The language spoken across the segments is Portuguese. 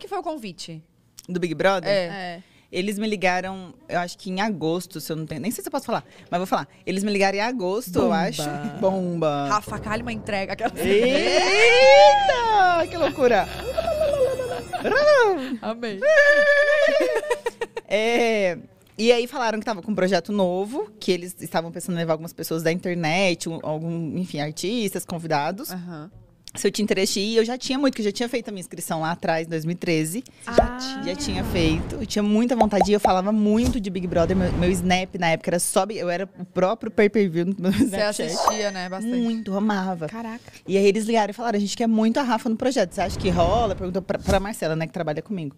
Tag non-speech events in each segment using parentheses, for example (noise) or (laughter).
que foi o convite? Do Big Brother? É. é. Eles me ligaram, eu acho que em agosto, se eu não tenho. Nem sei se eu posso falar, mas vou falar. Eles me ligaram em agosto, Bomba. eu acho. Bomba! Rafa Kalima entrega aquela. Eita! que loucura! Amei. É, e aí falaram que tava com um projeto novo, que eles estavam pensando em levar algumas pessoas da internet, algum, enfim, artistas, convidados. Uhum se eu te interesse eu já tinha muito, que eu já tinha feito a minha inscrição lá atrás, em 2013. Ah. Já, tinha. feito. Eu tinha muita vontade eu falava muito de Big Brother. Meu, meu snap na época era só. Eu era o próprio pay per view no meu Você assistia, né? Bastante. Muito, amava. Caraca. E aí eles ligaram e falaram: a gente quer muito a Rafa no projeto. Você acha que rola? Perguntou pra, pra Marcela, né, que trabalha comigo.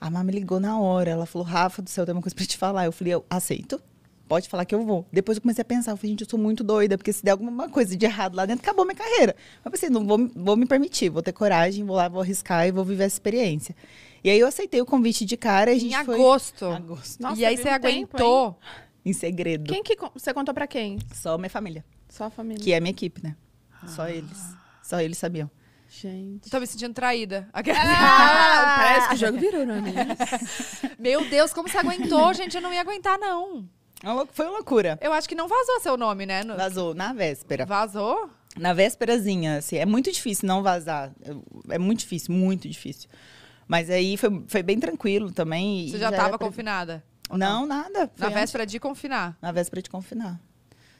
A Má me ligou na hora. Ela falou: Rafa do céu, tem uma coisa pra te falar. Eu falei: eu aceito pode falar que eu vou. Depois eu comecei a pensar, eu falei, gente, eu sou muito doida, porque se der alguma coisa de errado lá dentro, acabou minha carreira. Mas pensei, não vou, vou me permitir, vou ter coragem, vou lá, vou arriscar e vou viver essa experiência. E aí eu aceitei o convite de cara e a gente em agosto. Foi... agosto. Nossa, e aí você aguentou. em segredo. Quem que você contou para quem? Só minha família. Só a família. Que é a minha equipe, né? Ah. Só eles. Só eles sabiam. Gente. Eu tô me sentindo traída. (laughs) Ah, parece que o jogo virou, não é (laughs) Meu Deus, como você aguentou, gente? Eu não ia aguentar, não. É foi uma loucura. Eu acho que não vazou seu nome, né? No... Vazou, na véspera. Vazou? Na vésperazinha, assim. É muito difícil não vazar. É muito difícil, muito difícil. Mas aí foi, foi bem tranquilo também. Você já estava confinada? Não, não, nada. Foi na véspera antes... de confinar? Na véspera de confinar.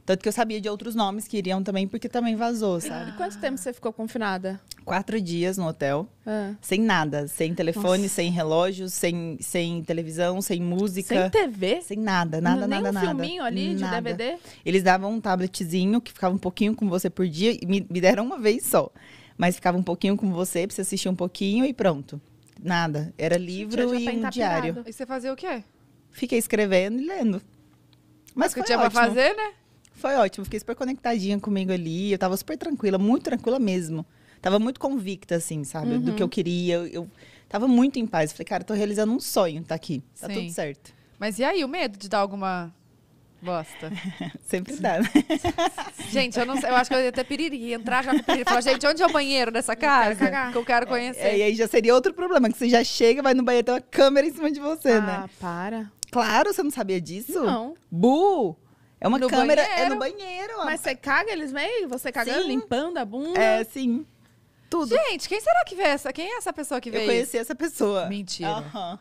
Tanto que eu sabia de outros nomes que iriam também, porque também vazou, sabe? E quanto tempo você ficou confinada? quatro dias no hotel, ah. sem nada, sem telefone, Nossa. sem relógio, sem, sem televisão, sem música. Sem TV? Sem nada, nada, Nem nada, um nada. Nem um filminho ali nada. de DVD? Eles davam um tabletzinho que ficava um pouquinho com você por dia, me, me deram uma vez só. Mas ficava um pouquinho com você, pra você assistir um pouquinho e pronto. Nada. Era livro e tá um diário. E você fazia o quê? Fiquei escrevendo e lendo. Mas o que tinha ótimo. pra fazer, né? Foi ótimo, fiquei super conectadinha comigo ali. Eu tava super tranquila, muito tranquila mesmo tava muito convicta, assim, sabe? Uhum. Do que eu uhum. queria. Eu, tava muito em paz. Falei, cara, tô realizando um sonho, tá aqui. Tá Sim. tudo certo. Mas e aí, o medo de dar alguma bosta? (laughs) Sempre dá, né? (laughs) gente, eu, não, eu acho que eu ia até piriri. entrar já com Falar, gente, onde é o banheiro dessa casa? que eu quero é, conhecer. É, e aí já seria outro problema, que você já chega, vai no banheiro, tem uma câmera em cima de você, ah, né? Ah, para. Claro, você não sabia disso? Não. Bu! É uma no câmera, banheiro. é no banheiro. Ó. Mas você caga eles meio? Você cagando, sim. limpando a bunda? É, sim. Tudo. Gente, quem será que vê essa? Quem é essa pessoa que veio? Eu isso? conheci essa pessoa. Mentira. Aham.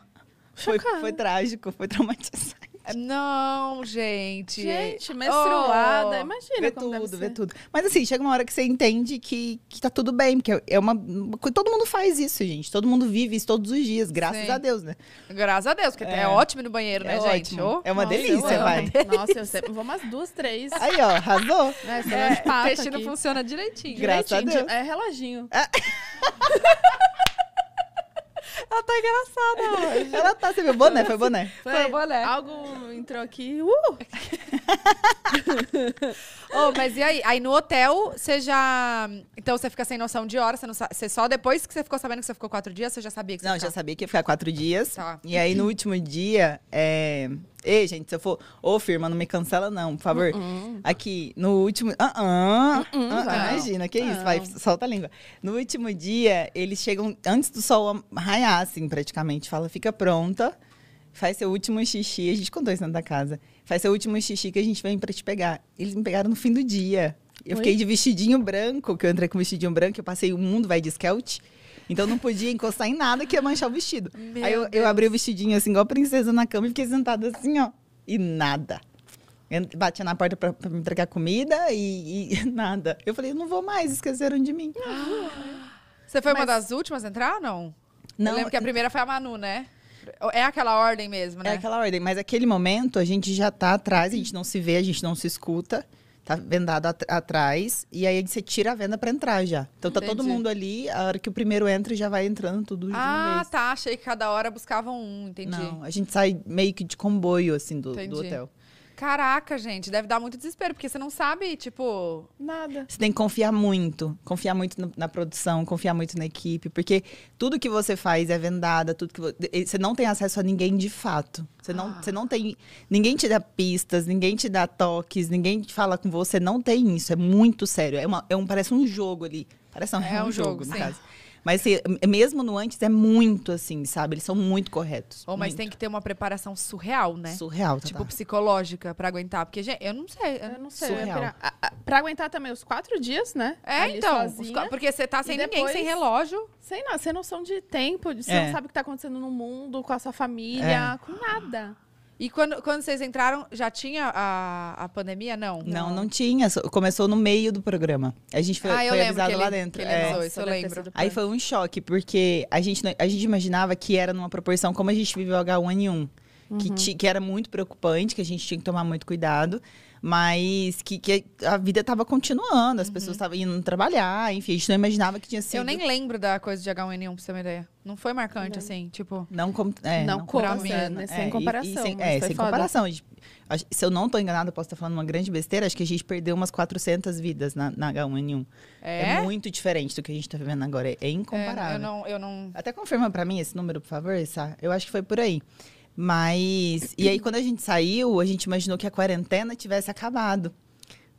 Foi, foi trágico, foi traumatizante. É, não, gente. Gente, menstruada. Oh, imagina vê como tudo, vê tudo. Mas assim, chega uma hora que você entende que, que tá tudo bem, porque é uma. Todo mundo faz isso, gente. Todo mundo vive isso todos os dias, graças Sim. a Deus, né? Graças a Deus, porque é, é ótimo no banheiro, né, é né, ótimo. gente? Oh, é uma nossa, delícia, vai. (laughs) Nossa, eu sempre vou umas duas, três. Aí, ó, arrasou. (laughs) Né, é, é, o intestino aqui. funciona direitinho. Graças direitinho, a Deus. É reloginho. É. (laughs) Ela tá engraçada hoje. É, ela tá, você viu? Boné, foi boné. Foi, foi boné. Algo entrou aqui. Uh! oh, (laughs) mas e aí? Aí no hotel, você já. Então você fica sem noção de hora, você, não sa... você só depois que você ficou sabendo que você ficou quatro dias, você já sabia que você Não, já sabia que ia ficar quatro dias. Tá. E aí no último dia, é... Ei, gente, se eu for. Ô, firma, não me cancela, não, por favor. Uh -uh. Aqui, no último. Ah, uh imagina, que isso, vai, solta a língua. No último dia, eles chegam antes do sol raiar, assim, praticamente. Fala, fica pronta, faz seu último xixi. A gente contou isso dentro da casa. Faz seu último xixi que a gente vem pra te pegar. Eles me pegaram no fim do dia. Eu Oi? fiquei de vestidinho branco, que eu entrei com vestidinho branco, eu passei o mundo vai de scout. Então não podia encostar em nada que ia manchar o vestido. Meu Aí eu, eu, abri o vestidinho assim, igual princesa na cama e fiquei sentada assim, ó. E nada. Eu batia na porta pra, pra me entregar comida e, e, (laughs) nada. Eu falei, não vou mais, esqueceram de mim. Você foi Mas... uma das últimas a entrar ou não? Não. Eu lembro que a primeira foi a Manu, né? É aquela ordem mesmo, é né? É aquela ordem, mas aquele momento a gente já tá atrás, a gente não se vê, a gente não se escuta tá vendado at atrás, e aí você tira a venda para entrar já. Então tá Entendi. todo mundo ali, a hora que o primeiro entra já vai entrando tudo de Ah, vez. tá, achei que cada hora buscavam um, entendi. Não, a gente sai meio que de comboio, assim, do, do hotel. Caraca, gente, deve dar muito desespero, porque você não sabe, tipo. Nada. Você tem que confiar muito. Confiar muito no, na produção, confiar muito na equipe, porque tudo que você faz é vendada, tudo que. Você não tem acesso a ninguém de fato. Você não, ah. você não tem. Ninguém te dá pistas, ninguém te dá toques, ninguém fala com você. Não tem isso. É muito sério. É, uma, é um, parece um jogo ali. Parece um, é, é um, um jogo, jogo no caso. Mas se, mesmo no antes é muito assim, sabe? Eles são muito corretos. Oh, mas muito. tem que ter uma preparação surreal, né? Surreal, tá, Tipo, tá. psicológica pra aguentar. Porque, gente, eu não sei. Eu não sei. Surreal. pra, pra aguentar também os quatro dias, né? É, Ali então. Sozinha, porque você tá sem ninguém, sem relógio. Sem, não, sem noção de tempo. Você é. não sabe o que tá acontecendo no mundo, com a sua família, é. com nada. E quando, quando vocês entraram, já tinha a, a pandemia? Não. Não, não tinha. Começou no meio do programa. A gente foi, ah, foi avisado ele, lá dentro. é, eu lembro. Aí foi um choque, porque a gente, a gente imaginava que era numa proporção como a gente viveu H1N1. Uhum. Que, que era muito preocupante, que a gente tinha que tomar muito cuidado mas que, que a vida estava continuando, as uhum. pessoas estavam indo trabalhar, enfim, a gente não imaginava que tinha sido. Eu nem lembro da coisa de H1N1, pra você ter uma ideia. Não foi marcante, não. assim, tipo. Não, com, é, não, não como, assim, é, né? É, sem é, comparação. E, e sem, é, sem foda. comparação. Se eu não estou enganada, posso estar tá falando uma grande besteira, acho que a gente perdeu umas 400 vidas na, na H1N1. É? é muito diferente do que a gente está vivendo agora, é, é incomparável. eu, não, eu não. Até confirma para mim esse número, por favor, essa. Eu acho que foi por aí. Mas. E aí, quando a gente saiu, a gente imaginou que a quarentena tivesse acabado.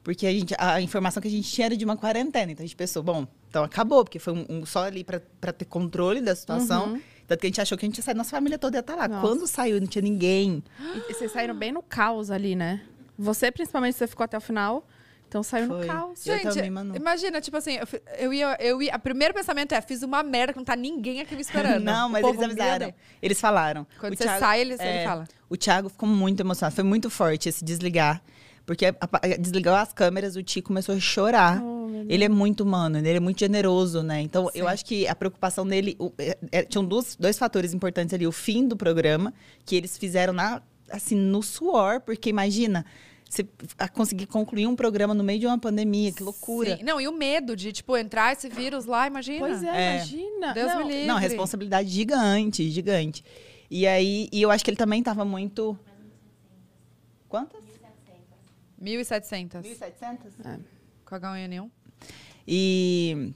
Porque a, gente, a informação que a gente tinha era de uma quarentena. Então a gente pensou, bom, então acabou, porque foi um, um só ali para ter controle da situação. Uhum. Tanto que a gente achou que a gente ia sair, nossa família toda ia estar tá lá. Nossa. Quando saiu, não tinha ninguém. E vocês saíram bem no caos ali, né? Você, principalmente, você ficou até o final. Então saiu Foi. no caos. Eu Gente, imagina, tipo assim, eu, ia, eu ia. O primeiro pensamento é: fiz uma merda, não tá ninguém aqui me esperando. (laughs) não, mas eles avisaram. Eles falaram. Quando o você Thiago, sai, ele, é, ele fala. O Thiago ficou muito emocionado. Foi muito forte esse desligar. Porque a, a, eh, desligou as câmeras, o Ti começou a chorar. Oh, ele é muito humano, né? ele é muito generoso, né? Então, Sim. eu acho que a preocupação dele. O, é, é, tinham dois, dois fatores importantes ali. O fim do programa, que eles fizeram na, assim, no suor, porque imagina você conseguir concluir um programa no meio de uma pandemia, que loucura. Sim. Não, e o medo de, tipo, entrar esse vírus lá, imagina. Pois é, é. imagina. Deus não. me livre. Não, responsabilidade gigante, gigante. E aí, e eu acho que ele também estava muito. Quantas? 1.700. 1.700? É. Com H1N1. E.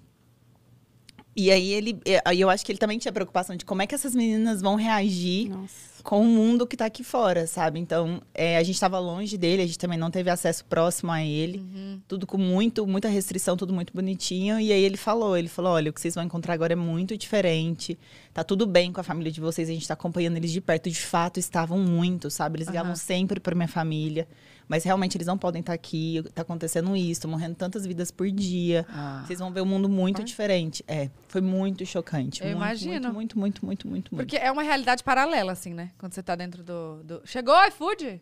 E aí ele, eu acho que ele também tinha preocupação de como é que essas meninas vão reagir Nossa com o mundo que tá aqui fora, sabe? Então, é, a gente estava longe dele, a gente também não teve acesso próximo a ele. Uhum. Tudo com muito, muita restrição, tudo muito bonitinho. E aí ele falou, ele falou, olha, o que vocês vão encontrar agora é muito diferente. Tá tudo bem com a família de vocês, a gente tá acompanhando eles de perto. De fato, estavam muito, sabe? Eles ligavam uhum. sempre para minha família mas realmente eles não podem estar aqui, está acontecendo isso, morrendo tantas vidas por dia. Ah. Vocês vão ver um mundo muito diferente. É, foi muito chocante. Eu muito, imagino. Muito, muito, muito, muito, muito. Porque muito. é uma realidade paralela, assim, né? Quando você está dentro do. do... Chegou o iFood?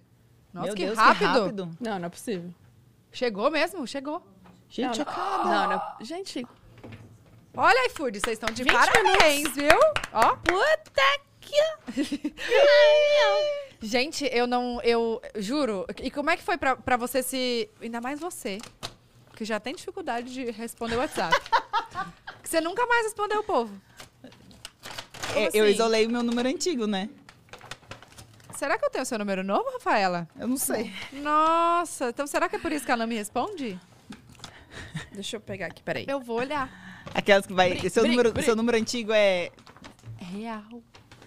Nossa, Meu que, Deus, rápido. que rápido! Não, não é possível. Chegou mesmo, chegou. Gente, não, chocada. Não, não, gente. Olha, iFood, vocês estão de parabéns, minutos. viu? Ó. Puta que. Ai, (laughs) Gente, eu não. Eu juro. E como é que foi pra, pra você se. Ainda mais você, que já tem dificuldade de responder o WhatsApp. (laughs) que você nunca mais respondeu o povo. É, assim? Eu isolei o meu número antigo, né? Será que eu tenho seu número novo, Rafaela? Eu não sei. Nossa, então será que é por isso que ela não me responde? Deixa eu pegar aqui, peraí. Eu vou olhar. Aquelas que vai. Brin, seu, brin, número, brin. seu número antigo é. é real.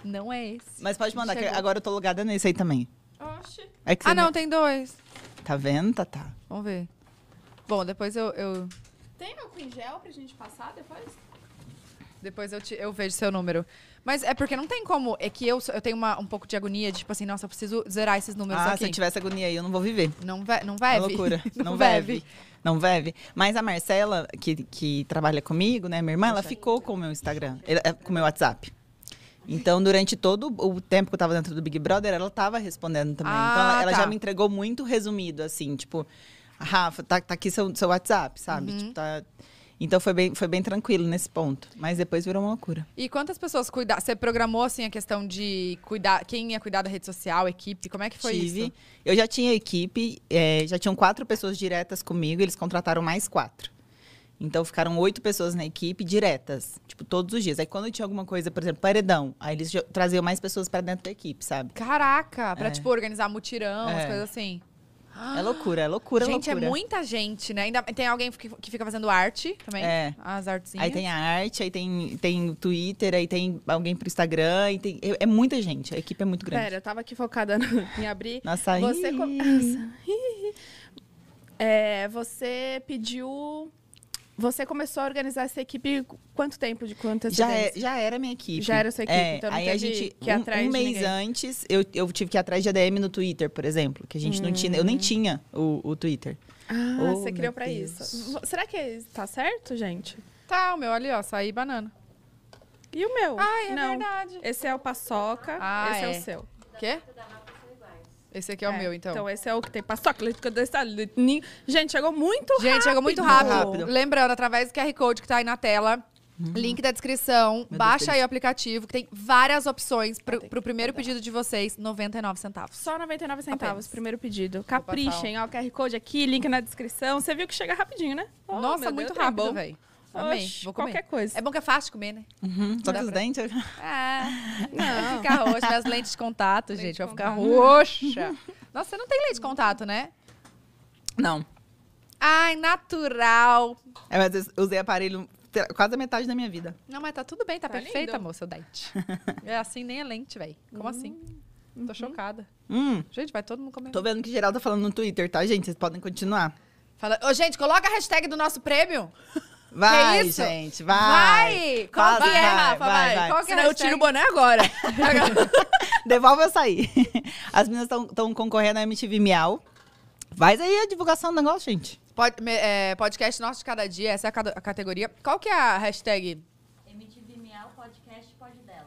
Não é esse. Mas pode mandar, que agora eu tô logada nesse aí também. Oxe. É que Ah, não, tem dois. Tá vendo, tá Vamos ver. Bom, depois eu, eu- Tem álcool em gel pra gente passar depois? depois eu, te- eu vejo seu número. Mas é porque não tem como. É que eu, eu tenho uma, um pouco de agonia de, tipo assim, nossa, eu preciso zerar esses números ah, aqui. se eu tivesse agonia aí, eu não vou viver. Não, vai não vai loucura. (laughs) Não, veve. Não veve. Mas a Marcela, que, que trabalha comigo, né, minha irmã, ela ficou com o meu Instagram, eh, com o meu WhatsApp. Então, durante todo o tempo que eu tava dentro do Big Brother, ela tava respondendo também. Ah, então, ela, ela ah, já tá. me entregou muito resumido, assim, tipo, Rafa, tá, tá aqui seu, seu WhatsApp, sabe? Uhum. Tipo, tá. Então foi bem, foi bem tranquilo nesse ponto. Mas depois virou uma loucura. E quantas pessoas cuidaram? Você programou assim a questão de cuidar, quem ia cuidar da rede social, equipe? Como é que foi Tive. isso? Eu já tinha equipe, é, já tinham quatro pessoas diretas comigo, eles contrataram mais quatro. Então ficaram oito pessoas na equipe diretas, tipo, todos os dias. Aí quando tinha alguma coisa, por exemplo, paredão, aí eles traziam mais pessoas para dentro da equipe, sabe? Caraca! Pra, é. tipo, organizar mutirão, é. as coisas assim. É loucura, é loucura, é gente, é loucura. é muita gente, né? Ainda tem alguém que, fica fazendo arte também. É. As artesinhas. Aí tem a arte, aí tem, tem o Twitter, aí tem alguém pro Instagram. E tem, é, é muita gente, a equipe é muito grande. Pera, eu tava aqui focada no, em abrir. Nossa, Você, (laughs) Nossa, É, você pediu você começou a organizar essa equipe quanto tempo? De quantas já, é, já era minha equipe. Já era sua equipe, é, então não aí a gente, que um, um mês antes, eu, eu tive que ir atrás de ADM no Twitter, por exemplo. Que a gente hum. não tinha. Eu nem hum. tinha o, o Twitter. Ah, oh, você criou para isso. Será que tá certo, gente? Tá, o meu ali, ó, saí banana. E o meu? Ah, é não. verdade. Esse é o paçoca, ah, esse é, é o seu. Quê? Esse aqui é, é, o meu, então. Então, esse é o que tem paçoca, dessa Gente, chegou muito rápido. Gente, chegou muito rápido. Lembrando, através do QR Code que tá aí na tela, uhum. Link da descrição. Meu baixa Deus aí o aplicativo, que tem várias opções pro, pro primeiro pedido de vocês, 99 centavos. Só 99 centavos, Apenas. primeiro pedido. Caprichem, ó, o QR Code aqui, link na descrição. Você viu que chega rapidinho, né? Oh, Nossa, muito Deus, rápido, velho. Amém. Oxe, vou comer. Qualquer coisa. É bom que é fácil comer, né? Uhum. Só com os pra... dentes. É. não. (laughs) ficar roxa. Minhas lentes de contato, lente gente, vai ficar roxa. (laughs) Nossa, você não tem lente de contato, né? Não. Ai, natural. É, mas eu usei aparelho quase a metade da minha vida. Não, mas tá tudo bem, tá, tá perfeita, seu moça, dente. (laughs) é assim, nem é lente, velho. Como assim? hum. assim? Tô uhum. chocada. Hum. Gente, vai todo mundo comer. Tô vendo que geral tá falando no Twitter, tá, gente? Vocês podem continuar. Fala... Ô, gente, coloca a hashtag do nosso prêmio. Vai, que isso? gente, vai. Vai! Qual vai, que é, Rafa? Vai, vai. Qual que é? Eu tiro o boné agora. (laughs) Devolve eu sair. (laughs) As meninas estão concorrendo à MTV Miau. Faz aí a divulgação do negócio, gente. Pod, é, podcast Nosso de Cada Dia, essa é a, categoria. Qual que é a hashtag? MTV Miau Podcast pode Delas.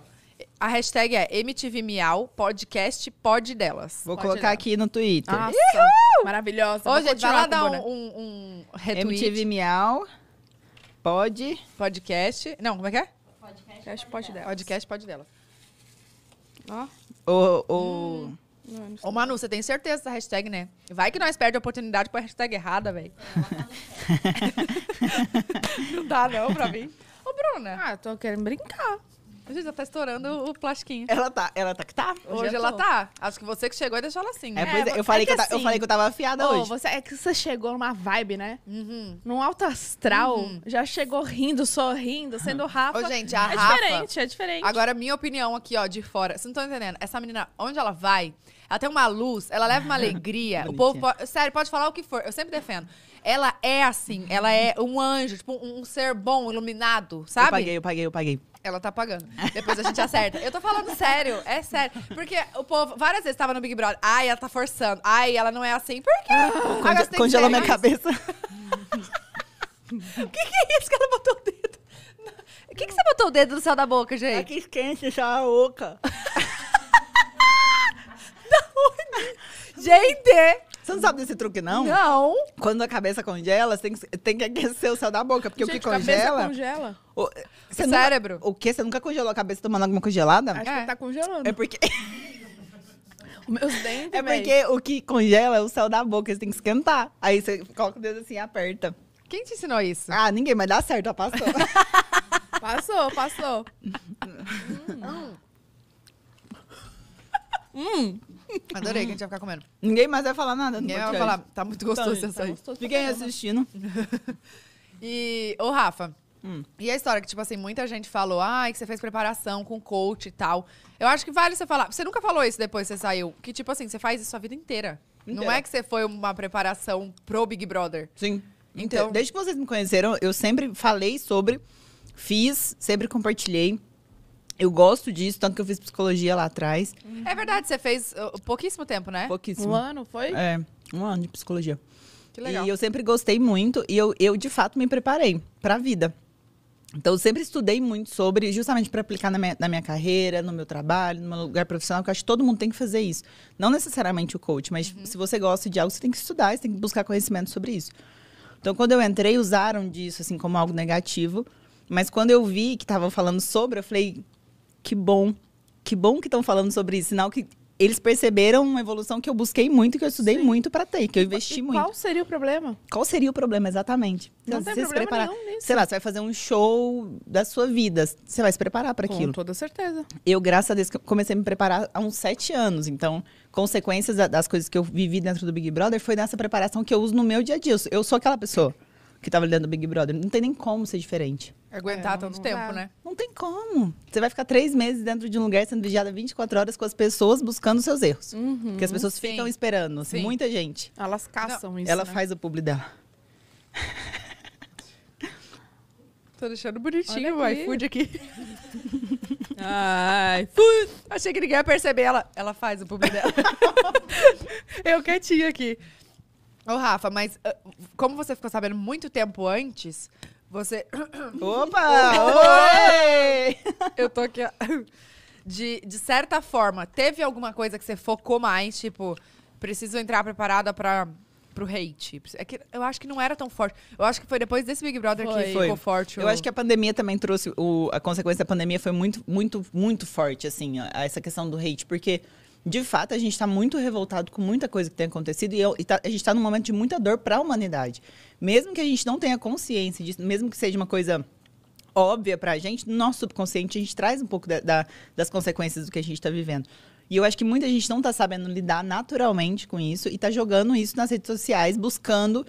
A hashtag é MTV Miau Podcast pode Delas. Vou colocar delas. aqui no Twitter. Nossa, maravilhosa. Ô, Vou gente, vai lá dar um, um, um retweet. MTV Miau Pode. Podcast. Não, como é que é? Podcast, pode dela. Podcast pode dela. Ó. Ô, Ô, hum, Manu, você tem certeza da hashtag, né? Vai que nós perde a oportunidade com a hashtag errada, velho. (laughs) (laughs) não dá, não, pra mim. Ô, Bruna. Ah, eu tô querendo brincar. Gente, ela tá estourando o plastiquinho. Ela tá, ela tá que tá? Hoje, hoje ela tá? tá. Acho que você que chegou e deixou ela assim. É, né? é, eu, é falei é que, que assim, eu, falei que eu tava afiada oh, hoje. Você, é que você chegou numa vibe, né? Uhum. Num alto astral, uhum. já chegou rindo, sorrindo, sendo Rafa. Ô, gente, a é Rafa... É diferente, é diferente. Agora, minha opinião aqui, ó, de fora. Vocês não estão entendendo. Essa menina, onde ela vai, ela tem uma luz, ela leva uma (laughs) alegria. o povo pode, sério, pode falar o que for. Eu sempre defendo. Ela é assim, ela é um anjo, tipo um ser bom, iluminado, sabe? Eu paguei, eu paguei, eu paguei. Ela tá pagando. (laughs) Depois a gente acerta. Eu tô falando sério, é sério. Porque o povo várias vezes tava no Big Brother. Ai, ela tá forçando. Ai, ela não é assim. Por quê? Ah, conge congelou minha cabeça. O (laughs) que, que é isso que ela botou o dedo? O que, que você botou o dedo no céu da boca, gente? Aqui esquente, já a oca. (laughs) da onde? Gente! Você não sabe desse truque, não? Não. Quando a cabeça congela, você tem que, tem que aquecer o céu da boca, porque Gente, o que congela. Cabeça congela. O, o cérebro. Nunca, o quê? Você nunca congelou a cabeça tomando alguma congelada? Acho é. que tá congelando. É porque. (laughs) Meus dentes. É porque o que congela é o céu da boca, você tem que esquentar. Aí você coloca o dedo assim e aperta. Quem te ensinou isso? Ah, ninguém, mas dá certo, (laughs) passou. passou, passou. (laughs) hum. hum. Adorei que a hum. gente vai ficar comendo. Ninguém mais vai falar nada. Ninguém vai falar. Tá muito tá gostoso esse açaí. Tá Fiquem tá assistindo. (laughs) e, ô Rafa, hum. e a história que, tipo assim, muita gente falou, ai, ah, que você fez preparação com coach e tal. Eu acho que vale você falar. Você nunca falou isso depois que você saiu. Que, tipo assim, você faz isso a vida inteira. inteira. Não é que você foi uma preparação pro Big Brother. Sim. Então, desde que vocês me conheceram, eu sempre falei sobre, fiz, sempre compartilhei. Eu gosto disso, tanto que eu fiz psicologia lá atrás. É verdade, você fez uh, pouquíssimo tempo, né? Pouquíssimo. Um ano, foi? É, um ano de psicologia. Que legal. E eu sempre gostei muito e eu, eu de fato me preparei para a vida. Então, eu sempre estudei muito sobre, justamente para aplicar na minha, na minha, carreira, no meu trabalho, no meu lugar profissional, que eu acho que todo mundo tem que fazer isso. Não necessariamente o coach, mas uhum. se você gosta de algo, você tem que estudar, você tem que buscar conhecimento sobre isso. Então, quando eu entrei, usaram disso, assim, como algo negativo. Mas quando eu vi que estavam falando sobre, eu falei, que bom. Que bom que estão falando sobre isso. Sinal que eles perceberam uma evolução que eu busquei muito, que eu estudei Sim. muito para ter, que eu investi e muito. Qual seria o problema? Qual seria o problema, exatamente? Não tem se problema se nenhum nisso. Sei lá, você vai fazer um show da sua vida, você vai se preparar para aquilo. Com toda certeza. Eu, graças a Deus, comecei a me preparar há uns sete anos, então consequências das coisas que eu vivi dentro do Big Brother foi nessa preparação que eu uso no meu dia a dia. Eu sou aquela pessoa que estava dentro do Big Brother, não tem nem como ser diferente. Aguentar é, tanto não, tempo, né? Não tem como. Você vai ficar três meses dentro de um lugar sendo vigiada 24 horas com as pessoas buscando seus erros. Uhum, que as pessoas sim. ficam esperando. Assim, muita gente. Elas caçam não, isso. Ela né? faz o publi dela. (laughs) Tô deixando bonitinho o iFood aqui. (laughs) Ai, food. Achei que ninguém ia perceber. Ela, ela faz o publi dela. (laughs) Eu quietinha aqui. Ô, Rafa, mas ah, como você ficou sabendo muito tempo antes, você. (coughs) Opa! Oi! Eu tô aqui. De, de certa forma, teve alguma coisa que você focou mais? Tipo, preciso entrar preparada para pro hate? É que eu acho que não era tão forte. Eu acho que foi depois desse Big Brother Foi. que ficou Foi. forte. Eu acho que a pandemia também trouxe. o- a consequência da pandemia foi muito, muito, muito forte, assim, a- a essa questão do hate, porque de fato, a gente está muito revoltado com muita coisa que tem acontecido e, eu, e tá, a gente está num momento de muita dor para a humanidade. Mesmo que a gente não tenha consciência disso, mesmo que seja uma coisa óbvia para a gente, no nosso subconsciente a gente traz um pouco da, da, das consequências do que a gente está vivendo. E eu acho que muita gente não está sabendo lidar naturalmente com isso e está jogando isso nas redes sociais, buscando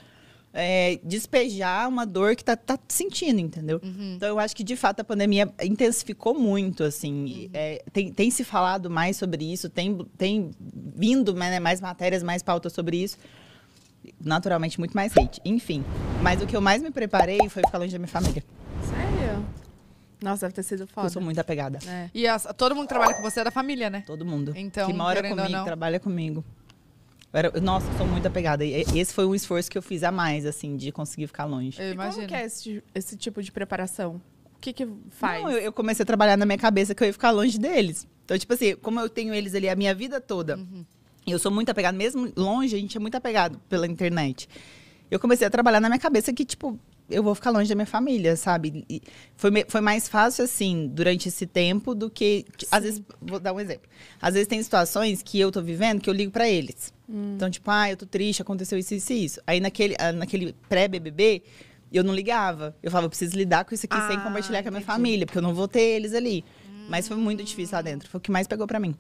é, despejar uma dor que tá, tá sentindo, entendeu? Uhum. Então eu acho que de fato a pandemia intensificou muito, assim. Uhum. É, tem, tem se falado mais sobre isso, tem, tem vindo né, né mais matérias, mais pautas sobre isso naturalmente muito mais hate. Enfim. Mas o que eu mais me preparei foi ficar longe da minha família. Sério? Nossa, deve ter sido foda. Eu sou muito apegada. É. E as, todo mundo que trabalha com você é da família, né? Todo mundo. Então, que mora comigo, que trabalha comigo. Era, nossa, sou muito apegada. esse foi um esforço que eu fiz a mais, assim, de conseguir ficar longe. Eu imagino. E como que é esse, esse tipo de preparação? O que que faz? Não, eu, eu, comecei a trabalhar na minha cabeça que eu ia ficar longe deles. Então, tipo assim, como eu tenho eles ali a minha vida toda, uhum. eu sou muito apegado, mesmo longe, a gente é muito apegado pela internet. Eu comecei a trabalhar na minha cabeça que, tipo, eu vou ficar longe da minha família, sabe? E foi, foi mais fácil, assim, durante esse tempo do que. Sim. Às vezes, vou dar um exemplo. Às vezes tem situações que eu tô vivendo que eu ligo para eles. Hum. Então, tipo, ah, eu tô triste, aconteceu isso, isso e isso. Aí naquele, ah, naquele pré-BBB, eu não ligava. Eu falava, eu preciso lidar com isso aqui ah, sem compartilhar com a minha entendi. família, porque eu não vou ter eles ali. Hum. Mas foi muito difícil lá dentro. Foi o que mais pegou para mim.